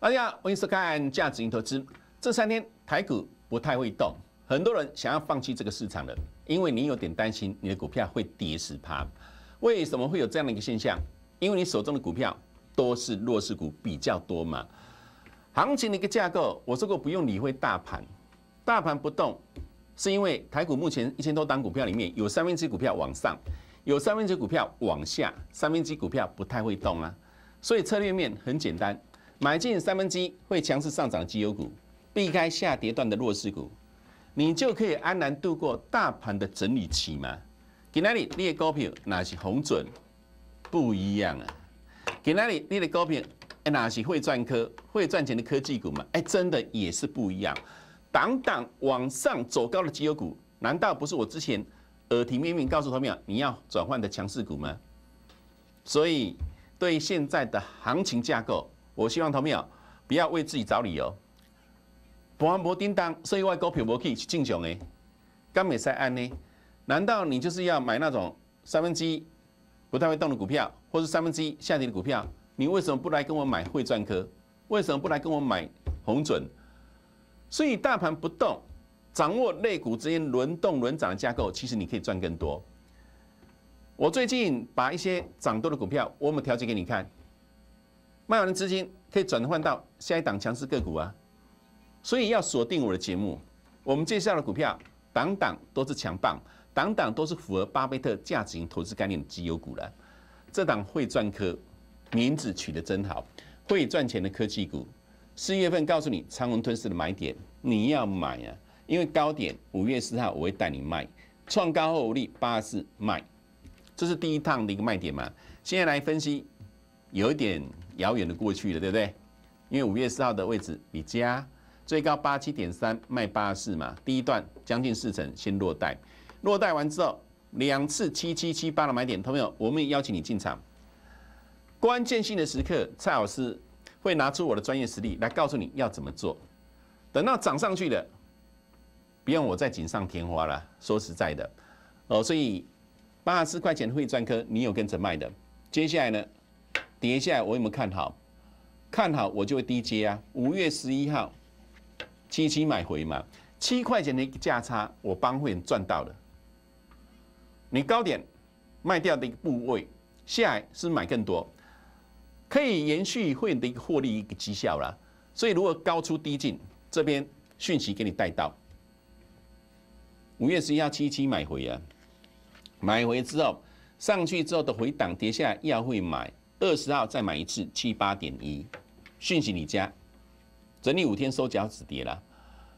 大家好，欢迎收看价值型投资。这三天台股不太会动，很多人想要放弃这个市场了，因为你有点担心你的股票会跌死它为什么会有这样的一个现象？因为你手中的股票都是弱势股比较多嘛。行情的一个架构，我说过不用理会大盘，大盘不动是因为台股目前一千多档股票里面有三分之一股票往上，有三分之一股票往下，三分之一股票不太会动啊。所以策略面很简单。买进三分之一会强势上涨的绩优股，避开下跌段的弱势股，你就可以安然度过大盘的整理期嘛？今天里？你的股票那是红准，不一样啊！今天里？你的股票那是会赚科会赚钱的科技股嘛？哎，真的也是不一样。涨涨往上走高的绩优股，难道不是我之前耳提面命告诉他们你要转换的强势股吗？所以对现在的行情架构。我希望投票不要为自己找理由。不玩不叮当，所以外国票不 key 是进熊呢，干美赛安呢？难道你就是要买那种三分之一不太会动的股票，或是三分之一下跌的股票？你为什么不来跟我买汇专科？为什么不来跟我买红准？所以大盘不动，掌握类股之间轮动轮涨的架构，其实你可以赚更多。我最近把一些涨多的股票，我们调节给你看。卖完的资金可以转换到下一档强势个股啊，所以要锁定我的节目。我们介绍的股票，档档都是强棒，档档都是符合巴菲特价值型投资概念的绩优股了。这档会赚科名字取得真好，会赚钱的科技股。四月份告诉你长虹吞噬的买点，你要买啊，因为高点五月四号我会带你卖，创高后无力八四卖，这是第一趟的一个卖点嘛。现在来分析，有一点。遥远的过去了，对不对？因为五月四号的位置，比加最高八七点三，卖八四嘛，第一段将近四成先落袋。落袋完之后，两次七七七八的买点，朋友，我们也邀请你进场。关键性的时刻，蔡老师会拿出我的专业实力来告诉你要怎么做。等到涨上去的，不用我再锦上添花了。说实在的，哦，所以八十四块钱会专科，你有跟着卖的。接下来呢？跌下来，我有没有看好？看好，我就会低接啊。五月十一号，七七买回嘛，七块钱的一个价差，我帮会员赚到了。你高点卖掉的一个部位，下来是买更多，可以延续会员的一个获利一个绩效啦。所以，如果高出低进，这边讯息给你带到。五月十一号七七买回啊，买回之后上去之后的回档跌下来，要会买。二十号再买一次七八点一，讯息你加，整理五天收脚止跌了。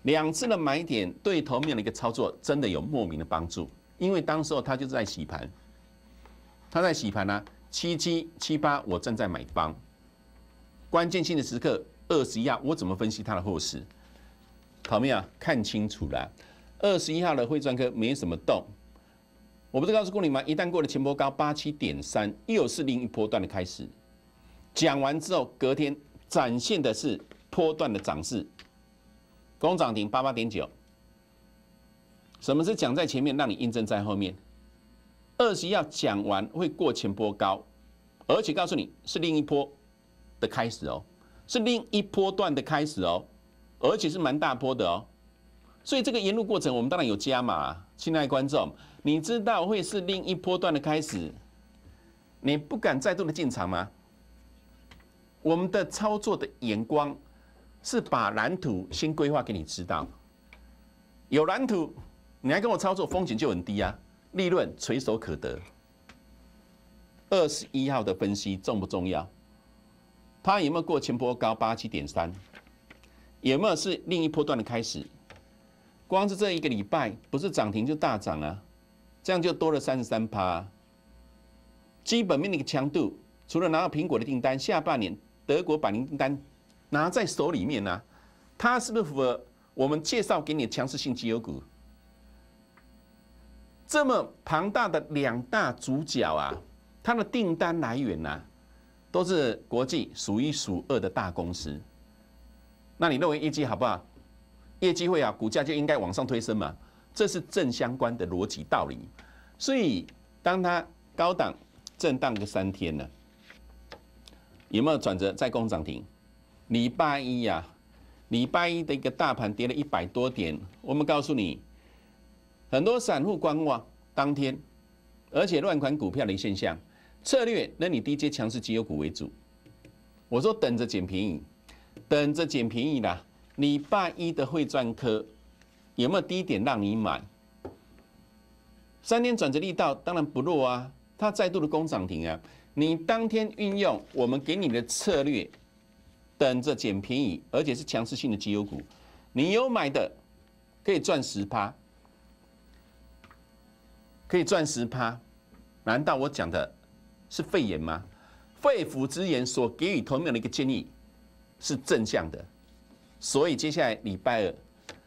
两次的买点对头面的一个操作，真的有莫名的帮助，因为当时候他就是在洗盘，他在洗盘啊，七七七八我正在买方，关键性的时刻二十一号我怎么分析他的后市？头没有？看清楚了，二十一号的汇专科没什么动。我不是告诉过你吗？一旦过了前波高八七点三，又是另一波段的开始。讲完之后，隔天展现的是波段的涨势，工涨停八八点九。什么是讲在前面，让你印证在后面？二是要讲完会过前波高，而且告诉你是另一波的开始哦，是另一波段的开始哦，而且是蛮大波的哦。所以这个沿路过程，我们当然有加码。亲爱的观众，你知道会是另一波段的开始，你不敢再度的进场吗？我们的操作的眼光是把蓝图先规划给你知道，有蓝图，你来跟我操作，风险就很低啊，利润垂手可得。二十一号的分析重不重要？它有没有过前波高八七点三？有没有是另一波段的开始？光是这一个礼拜，不是涨停就大涨啊，这样就多了三十三趴。基本面的一个强度，除了拿到苹果的订单，下半年德国百年订单拿在手里面呢，它是不是符合我们介绍给你的强势性绩优股？这么庞大的两大主角啊，它的订单来源呐，都是国际数一数二的大公司，那你认为业绩好不好？业绩会啊，股价就应该往上推升嘛，这是正相关的逻辑道理。所以，当它高档震荡个三天呢，有没有转折？再攻涨停？礼拜一呀，礼拜一的一个大盘跌了一百多点，我们告诉你，很多散户观望当天，而且乱款股票的现象，策略那你低阶强势绩优股为主。我说等着捡便宜，等着捡便宜啦。礼拜一的汇专科有没有低点让你买？三天转折力道当然不弱啊，它再度的攻涨停啊。你当天运用我们给你的策略，等着捡便宜，而且是强势性的绩优股。你有买的可以赚十趴，可以赚十趴。难道我讲的是肺炎吗？肺腑之言所给予同僚的一个建议是正向的。所以接下来礼拜二，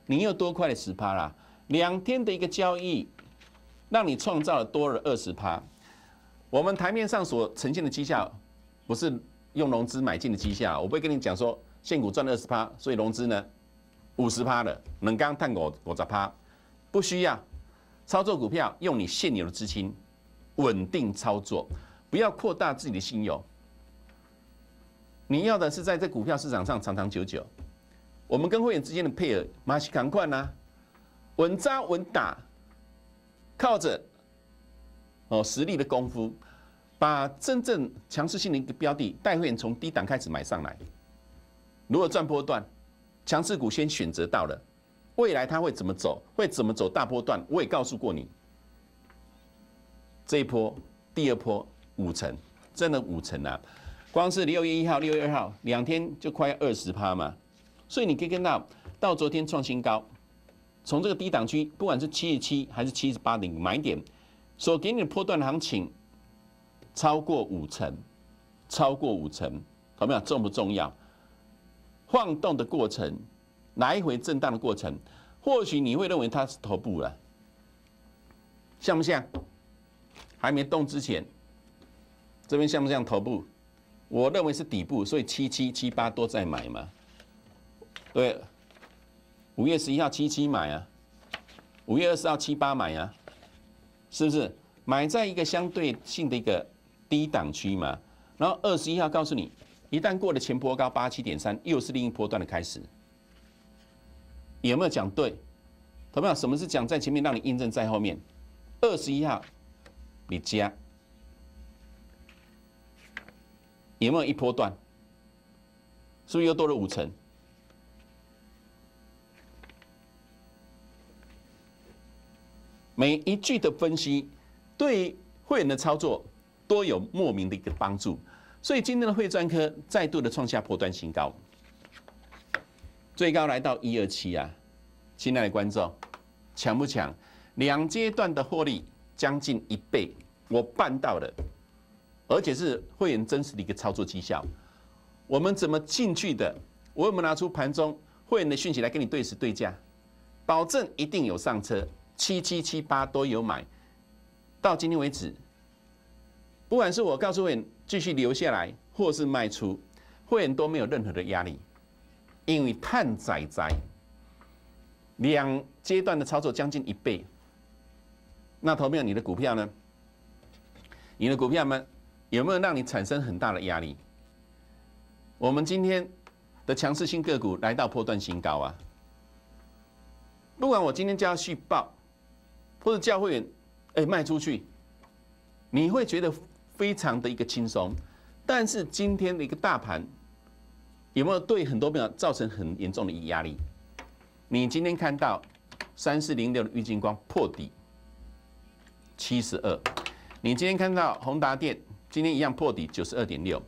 你又多亏了十趴啦。两天的一个交易，让你创造了多了二十趴。我们台面上所呈现的绩效，不是用融资买进的绩效。我不会跟你讲说现股赚了二十趴，所以融资呢五十趴了。能刚刚探股五十趴，不需要操作股票，用你现有的资金稳定操作，不要扩大自己的信用。你要的是在这股票市场上长长久久。我们跟会员之间的配合，马起赶快啦，稳扎稳打，靠着哦实力的功夫，把真正强势性的一个标的，带会员从低档开始买上来。如果赚波段？强势股先选择到了，未来它会怎么走？会怎么走大波段？我也告诉过你，这一波、第二波五成，真的五成啊！光是六月一号、六月二号两天就快二十趴嘛！所以你可以看到，到昨天创新高，从这个低档区，不管是七十七还是七十八点买点，所给你的波段行情超过五成，超过五成，好没有重不重要？晃动的过程，来回震荡的过程，或许你会认为它是头部了，像不像？还没动之前，这边像不像头部？我认为是底部，所以七七七八都在买嘛。对，五月十一号七七买啊，五月二十号七八买啊，是不是买在一个相对性的一个低档区嘛？然后二十一号告诉你，一旦过了前波高八七点三，又是另一波段的开始，有没有讲对？有没什么是讲在前面让你印证，在后面二十一号你加，有没有一波段？是不是又多了五成？每一句的分析，对会员的操作都有莫名的一个帮助。所以今天的汇专科再度的创下破端新高，最高来到一二七啊！亲爱的观众，强不强？两阶段的获利将近一倍，我办到了，而且是会员真实的一个操作绩效。我们怎么进去的？我有没有拿出盘中会员的讯息来跟你对时对价，保证一定有上车。七七七八都有买，到今天为止，不管是我告诉会员继续留下来，或是卖出，会员都没有任何的压力，因为碳仔仔两阶段的操作将近一倍。那投票你的股票呢？你的股票们有没有让你产生很大的压力？我们今天的强势性个股来到破断新高啊！不管我今天叫续报。或者教会员，哎，卖出去，你会觉得非常的一个轻松。但是今天的一个大盘，有没有对很多朋友造成很严重的一压力？你今天看到三四零六的郁金光破底七十二，你今天看到宏达电今天一样破底九十二点六。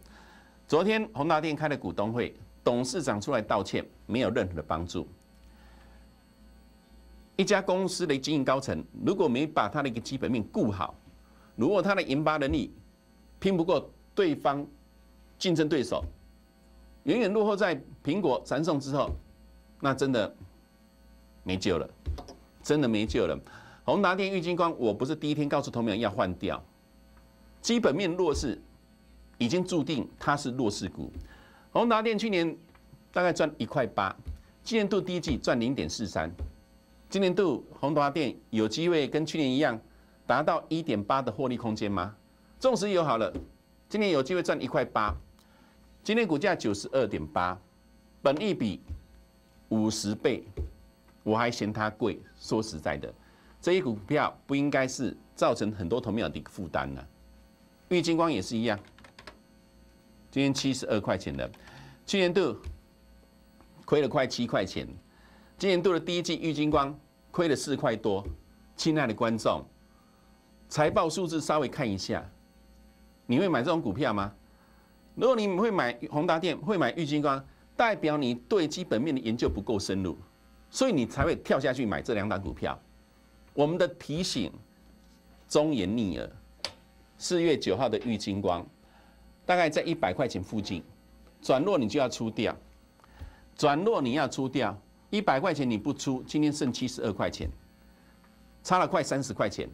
昨天宏达电开了股东会，董事长出来道歉，没有任何的帮助。一家公司的经营高层，如果没把他的一个基本面顾好，如果他的研发能力拼不过对方竞争对手，远远落后在苹果、传送之后，那真的没救了，真的没救了。宏达电、郁金光，我不是第一天告诉同仁要换掉，基本面弱势已经注定它是弱势股。宏达电去年大概赚一块八，今年度第一季赚零点四三。今年度宏达电有机会跟去年一样达到一点八的获利空间吗？纵使有好了，今年有机会赚一块八。今年股价九十二点八，本一比五十倍，我还嫌它贵。说实在的，这一股票不应该是造成很多投票的负担呢。玉金光也是一样，今天七十二块钱的，去年度亏了快七块钱。今年度的第一季，玉金光亏了四块多。亲爱的观众，财报数字稍微看一下，你会买这种股票吗？如果你会买宏达电，会买玉金光，代表你对基本面的研究不够深入，所以你才会跳下去买这两档股票。我们的提醒：忠言逆耳。四月九号的玉金光，大概在一百块钱附近，转弱你就要出掉，转弱你要出掉。一百块钱你不出，今天剩七十二块钱，差了快三十块钱。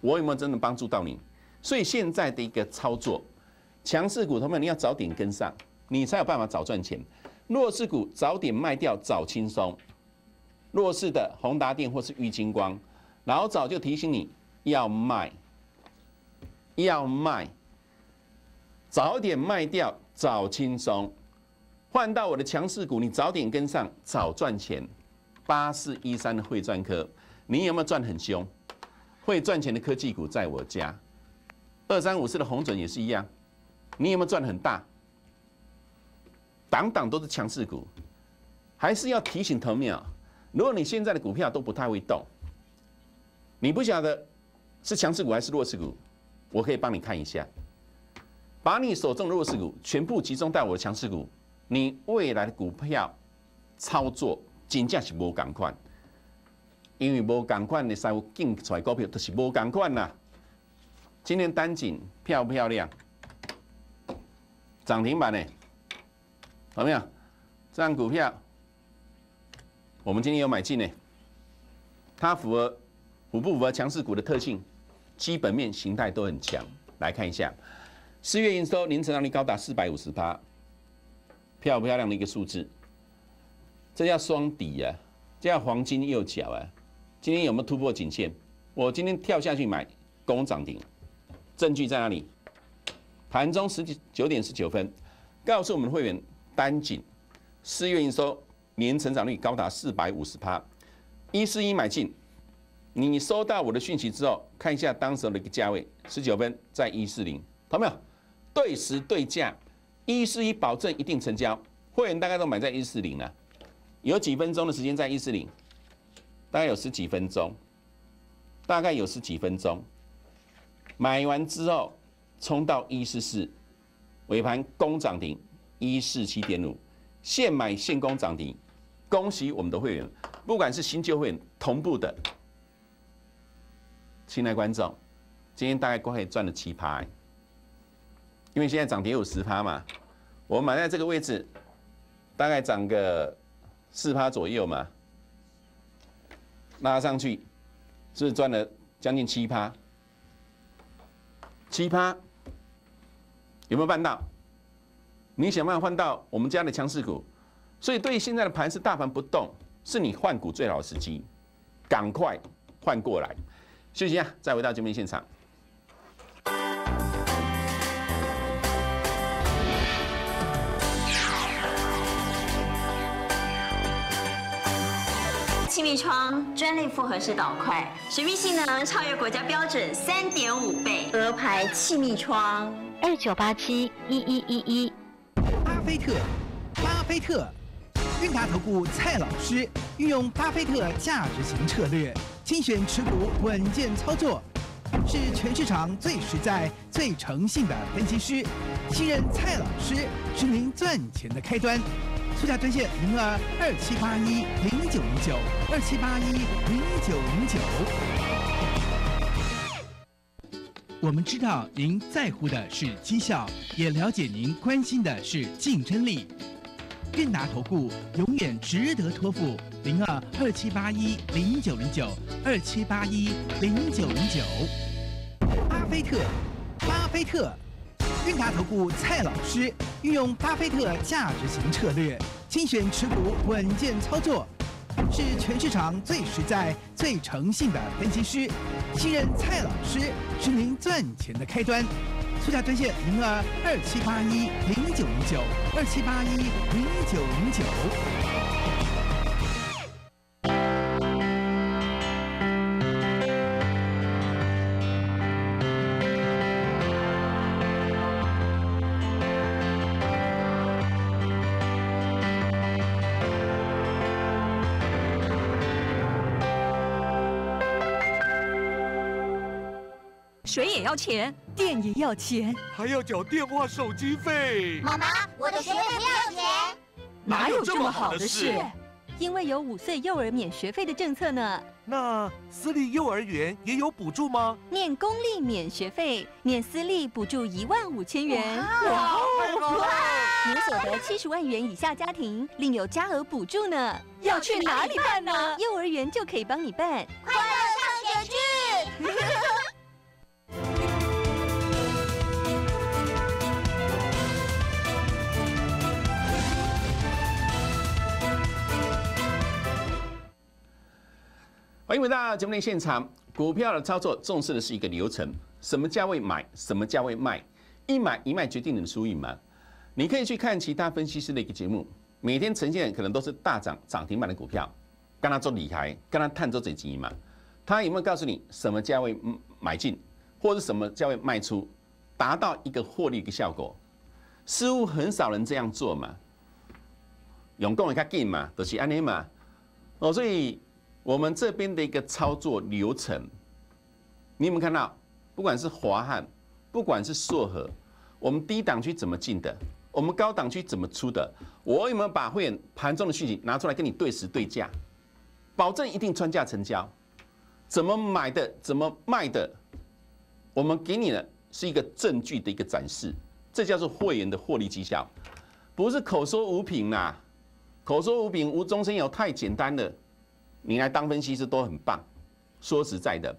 我有没有真的帮助到你？所以现在的一个操作，强势股，他们你要早点跟上，你才有办法早赚钱。弱势股早点卖掉早轻松。弱势的宏达电或是玉金光，老早就提醒你要卖，要卖，早点卖掉早轻松。换到我的强势股，你早点跟上，早赚钱。八四一三的会赚科，你有没有赚很凶？会赚钱的科技股在我家，二三五四的红准也是一样，你有没有赚很大？档档都是强势股，还是要提醒投秒。如果你现在的股票都不太会动，你不晓得是强势股还是弱势股，我可以帮你看一下，把你手中的弱势股全部集中到我的强势股。你未来的股票操作真正是无同款，因为无同款的三五进彩股票都是无同款呐。今天单井漂不漂亮？涨停板呢？有没有？这张股票我们今天有买进呢。它符合符不符合强势股的特性？基本面形态都很强，来看一下，四月营收年成长率高达四百五十八。漂不漂亮的一个数字，这叫双底呀，这叫黄金右脚啊。今天有没有突破颈线？我今天跳下去买，攻涨停。证据在哪里？盘中十几九点十九分，告诉我们的会员单井四月营收年成长率高达四百五十趴，一四一买进。你收到我的讯息之后，看一下当时的一个价位，十九分在一四零，看到没有？对时对价。一四一保证一定成交，会员大概都买在一四零了，有几分钟的时间在一四零，大概有十几分钟，大概有十几分钟，买完之后冲到一四四，尾盘攻涨停一四七点五，现买现攻涨停，恭喜我们的会员，不管是新旧会员同步的，亲爱观众，今天大概都可以赚了七百。因为现在涨跌有十趴嘛，我买在这个位置，大概涨个四趴左右嘛，拉上去是赚了将近七趴，七趴有没有办到？你想不想换到我们家的强势股？所以对现在的盘是大盘不动，是你换股最好的时机，赶快换过来。休息一下，再回到见面现场。气密窗专利复合式导块，水密性能超越国家标准三点五倍。鹅牌气密窗，二九八七一一一一。巴菲特，巴菲特，韵达投顾蔡老师运用巴菲特价值型策略，精选持股稳健操作，是全市场最实在、最诚信的分析师。信任蔡老师是您赚钱的开端。速加专线零二二七八一零九零九二七八一零九零九。我们知道您在乎的是绩效，也了解您关心的是竞争力。韵达投顾永远值得托付。零二二七八一零九零九二七八一零九零九。巴菲特，巴菲特。韵达投顾蔡老师运用巴菲特价值型策略，精选持股稳健操作，是全市场最实在、最诚信的分析师。信任蔡老师是您赚钱的开端，速价专线零二二七八一零九零九二七八一零九零九。要钱，电也要钱，还要缴电话手机费。妈妈，我的学费要钱。哪有这么好的事？因为有五岁幼儿免学费的政策呢。那私立幼儿园也有补助吗？念公立免学费，念私立补助一万五千元。哇！年所得七十万元以下家庭另有加额补助呢。要去哪里办呢？幼儿园就可以帮你办。欢迎回到节目的现场。股票的操作重视的是一个流程，什么价位买，什么价位卖，一买一卖决定你的收益嘛。你可以去看其他分析师的一个节目，每天呈现可能都是大涨涨停板的股票，跟他做理财，跟他探周嘴级嘛，他有没有告诉你什么价位买进，或者什么价位卖出，达到一个获利一个效果？似乎很少人这样做嘛，用共也较紧嘛，都是安尼嘛。哦，所以。我们这边的一个操作流程，你有没有看到？不管是华汉，不管是硕和，我们低档区怎么进的，我们高档区怎么出的？我有没有把会员盘中的讯息拿出来跟你对时对价，保证一定穿价成交？怎么买的，怎么卖的？我们给你的是一个证据的一个展示，这叫做会员的获利绩效，不是口说无凭呐，口说无凭无中生有太简单了。你来当分析师都很棒，说实在的，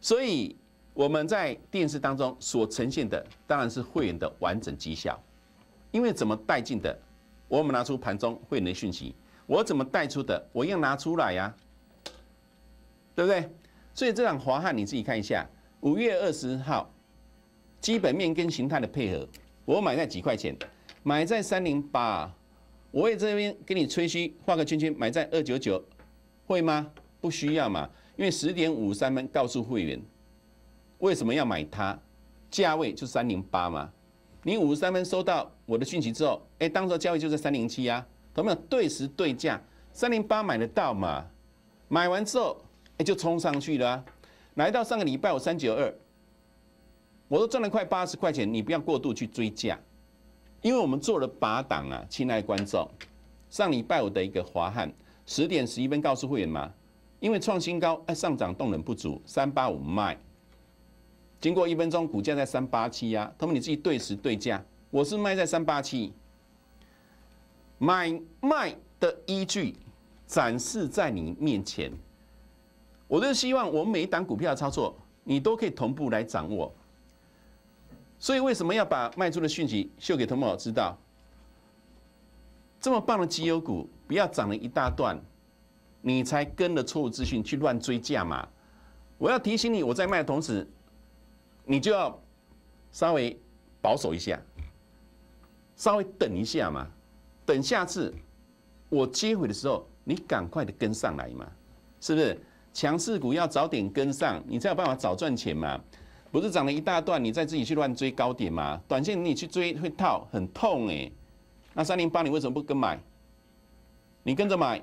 所以我们在电视当中所呈现的当然是会员的完整绩效，因为怎么带进的，我们拿出盘中会员的讯息，我怎么带出的，我要拿出来呀，对不对？所以这场华汉你自己看一下，五月二十号基本面跟形态的配合，我买在几块钱，买在三零八，我也这边给你吹嘘，画个圈圈，买在二九九。会吗？不需要嘛，因为十点五十三分告诉会员，为什么要买它？价位就三零八嘛。你五十三分收到我的讯息之后，哎，当时价位就是三零七呀，有没有对时对价？三零八买得到嘛？买完之后，哎，就冲上去了。来到上个礼拜我三九二，我都赚了快八十块钱，你不要过度去追价，因为我们做了把档啊，亲爱的观众，上礼拜五的一个华汉。十点十一分告诉会员吗？因为创新高，哎，上涨动能不足，三八五卖。经过一分钟，股价在三八七呀，同妹你自己对时对价，我是卖在三八七。买卖的依据展示在你面前，我就希望我每一档股票的操作，你都可以同步来掌握。所以为什么要把卖出的讯息秀给同妹知道？这么棒的绩优股。不要涨了一大段，你才跟了错误资讯去乱追价嘛。我要提醒你，我在卖的同时，你就要稍微保守一下，稍微等一下嘛。等下次我接回的时候，你赶快的跟上来嘛，是不是？强势股要早点跟上，你才有办法早赚钱嘛。不是涨了一大段，你再自己去乱追高点嘛？短线你去追会套很痛哎。那三零八你为什么不跟买？你跟着买，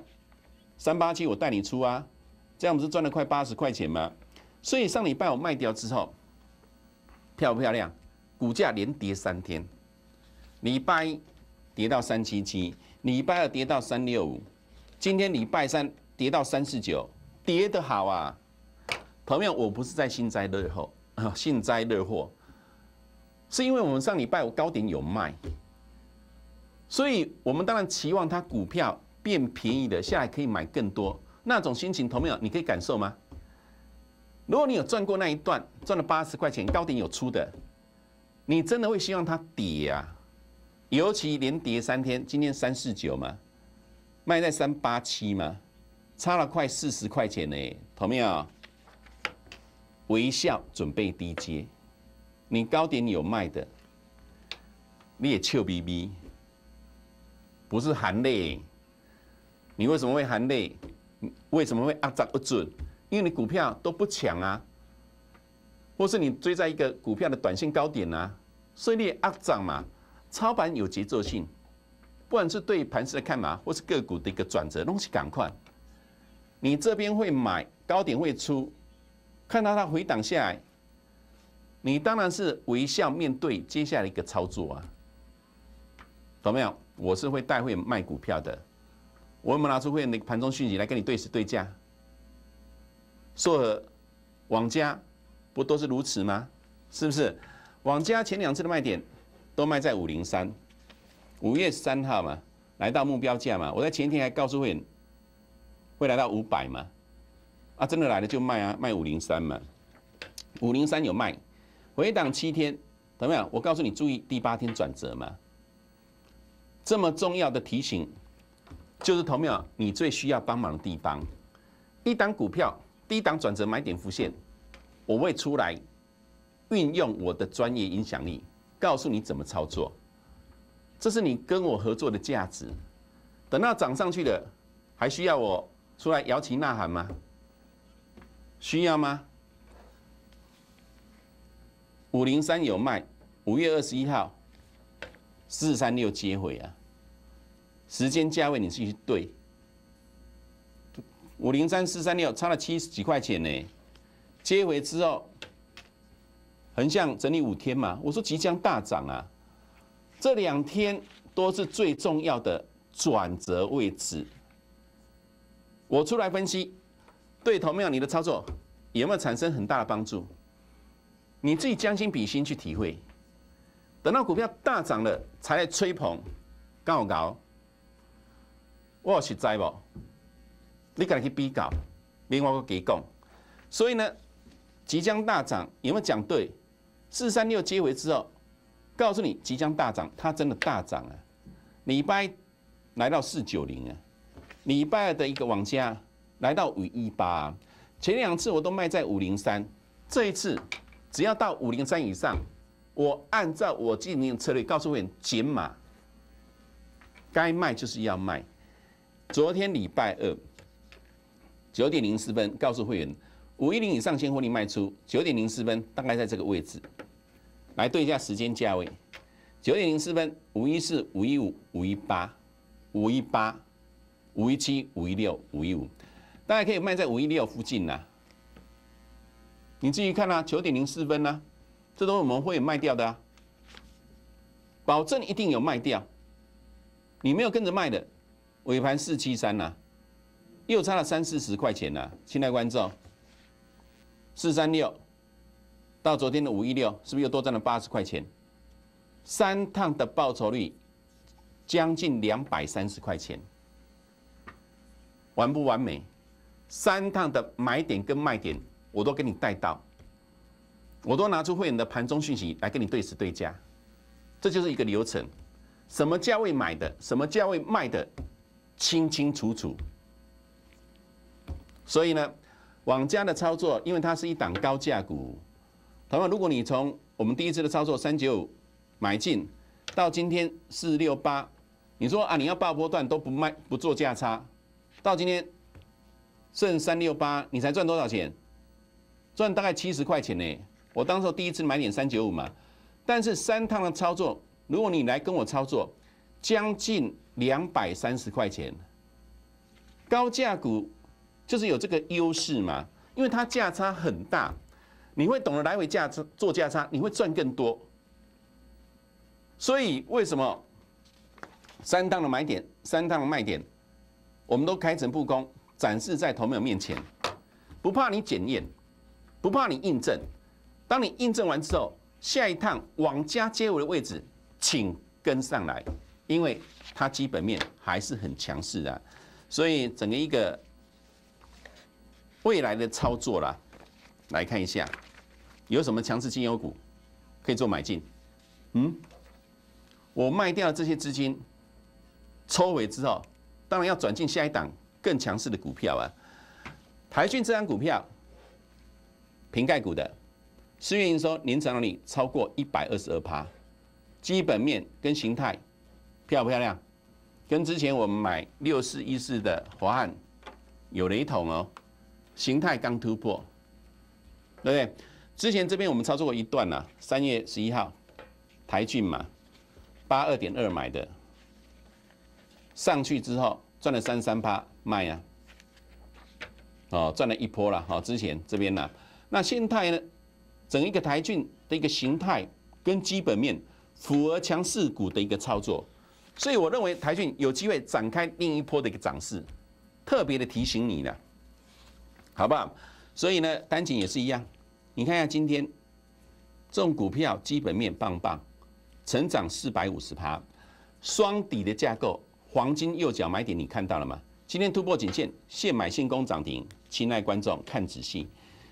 三八七我带你出啊，这样不是赚了快八十块钱吗？所以上礼拜我卖掉之后，漂不漂亮？股价连跌三天，礼拜一跌到三七七，礼拜二跌到三六五，今天礼拜三跌到三四九，跌得好啊！朋友，我不是在幸灾乐祸啊，幸灾乐祸，是因为我们上礼拜我高点有卖，所以我们当然期望它股票。变便宜的，下来可以买更多，那种心情，同没有？你可以感受吗？如果你有赚过那一段，赚了八十块钱，高点有出的，你真的会希望它跌啊？尤其连跌三天，今天三四九嘛，卖在三八七嘛，差了快四十块钱呢，同没有？微笑准备低接，你高点有卖的，你也笑逼逼，不是含泪。你为什么会含泪？为什么会压榨不准？因为你股票都不抢啊，或是你追在一个股票的短线高点啊，所以你压涨嘛，操盘有节奏性，不管是对盘势的看嘛，或是个股的一个转折东西，赶快，你这边会买高点会出，看到它回档下来，你当然是微笑面对接下来一个操作啊，懂没有？我是会带会卖股票的。我们拿出会员的盘中讯息来跟你对时对价，说额网加不都是如此吗？是不是？网加前两次的卖点都卖在五零三，五月三号嘛，来到目标价嘛。我在前一天还告诉会员会来到五百嘛，啊，真的来了就卖啊，卖五零三嘛，五零三有卖，回档七天，怎么样？我告诉你注意第八天转折嘛，这么重要的提醒。就是投秒，你最需要帮忙的地方。一档股票低档转折买点浮现，我会出来运用我的专业影响力，告诉你怎么操作。这是你跟我合作的价值。等到涨上去了，还需要我出来摇旗呐喊吗？需要吗？五零三有卖，五月二十一号四三六接回啊。时间价位，你自己对五零三四三六差了七十几块钱呢。接回之后，横向整理五天嘛，我说即将大涨啊。这两天都是最重要的转折位置。我出来分析，对头没有？你的操作有没有产生很大的帮助？你自己将心比心去体会。等到股票大涨了，才来吹捧，刚好。搞。我实在无，你敢去比较？另外我给讲，所以呢，即将大涨有没有讲对？四三六接回之后，告诉你即将大涨，它真的大涨啊！礼拜来到四九零啊，礼拜的一个往家来到五一八，前两次我都卖在五零三，这一次只要到五零三以上，我按照我今年策略，告诉你：「减码，该卖就是要卖。昨天礼拜二九点零四分，告诉会员五一零以上先获利卖出。九点零四分，大概在这个位置，来对一下时间价位。九点零四分，五一四、五一五、五一八、五一八、五一七、五一六、五一五，大家可以卖在五一六附近呐。你自己看啊，九点零四分呐，这都是我们会卖掉的啊，保证一定有卖掉。你没有跟着卖的。尾盘四七三呐，又差了三四十块钱呐，亲爱观众，四三六到昨天的五一六，是不是又多赚了八十块钱？三趟的报酬率将近两百三十块钱，完不完美？三趟的买点跟卖点我都给你带到，我都拿出会员的盘中讯息来跟你对时对价，这就是一个流程：什么价位买的，什么价位卖的。清清楚楚，所以呢，网家的操作，因为它是一档高价股，那么如果你从我们第一次的操作三九五买进，到今天四六八，你说啊你要爆波段都不卖不做价差，到今天剩三六八，你才赚多少钱？赚大概七十块钱呢。我当时第一次买点三九五嘛，但是三趟的操作，如果你来跟我操作，将近。两百三十块钱，高价股就是有这个优势嘛，因为它价差很大，你会懂得来回价差做价差，你会赚更多。所以为什么三档的买点、三档的卖点，我们都开诚布公展示在投民友面前，不怕你检验，不怕你印证。当你印证完之后，下一趟往家接尾的位置，请跟上来。因为它基本面还是很强势的，所以整个一个未来的操作啦，来看一下有什么强势金油股可以做买进。嗯，我卖掉这些资金，抽回之后，当然要转进下一档更强势的股票啊。台骏这张股票，瓶盖股的四月营收年增长率超过一百二十二趴，基本面跟形态。漂不漂亮？跟之前我们买六四一四的华汉有雷同哦，形态刚突破，对不对？之前这边我们操作过一段呐，三月十一号台骏嘛，八二点二买的，上去之后赚了三三八卖啊，哦赚了一波了。哦，之前这边呢，那现态呢，整一个台骏的一个形态跟基本面符合强势股的一个操作。所以我认为台讯有机会展开另一波的一个涨势，特别的提醒你呢，好不好？所以呢，单井也是一样，你看一下今天这种股票基本面棒棒，成长四百五十趴，双底的架构，黄金右脚买点，你看到了吗？今天突破颈线，现买现攻涨停，亲爱观众看仔细，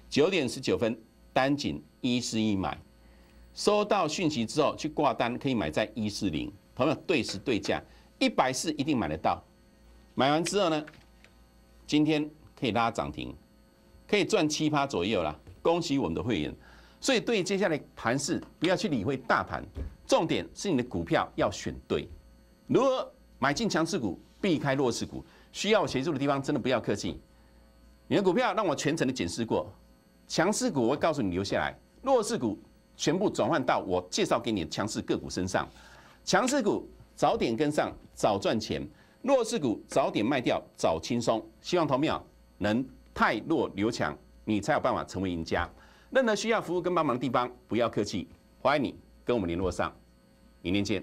九点十九分单井一四一买，收到讯息之后去挂单可以买在一四零。朋友，对时对价，一百四一定买得到。买完之后呢，今天可以拉涨停，可以赚七趴左右啦。恭喜我们的会员。所以，对接下来盘市，不要去理会大盘，重点是你的股票要选对。如何买进强势股，避开弱势股，需要协助的地方，真的不要客气。你的股票让我全程的检视过，强势股我会告诉你留下来，弱势股全部转换到我介绍给你的强势个股身上。强势股早点跟上，早赚钱；弱势股早点卖掉，早轻松。希望投秒能汰弱留强，你才有办法成为赢家。任何需要服务跟帮忙的地方，不要客气，欢迎你跟我们联络上。明天见。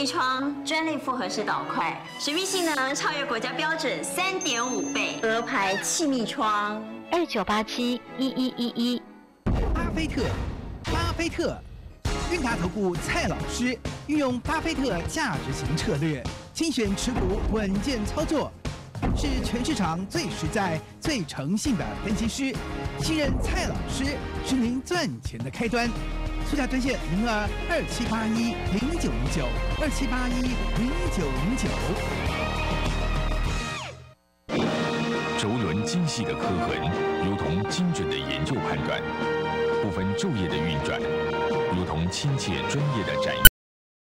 密窗专利复合式导块，水密性能超越国家标准三点五倍。鹅牌气密窗，二九八七一一一一。巴菲特，巴菲特，韵达投顾蔡老师运用巴菲特价值型策略，精选持股稳健操作，是全市场最实在、最诚信的分析师。信任蔡老师是您赚钱的开端。促销专线：零二二七八一零九零九二七八一零九零九。轴轮精细的刻痕，如同精准的研究判断；不分昼夜的运转，如同亲切专业的展。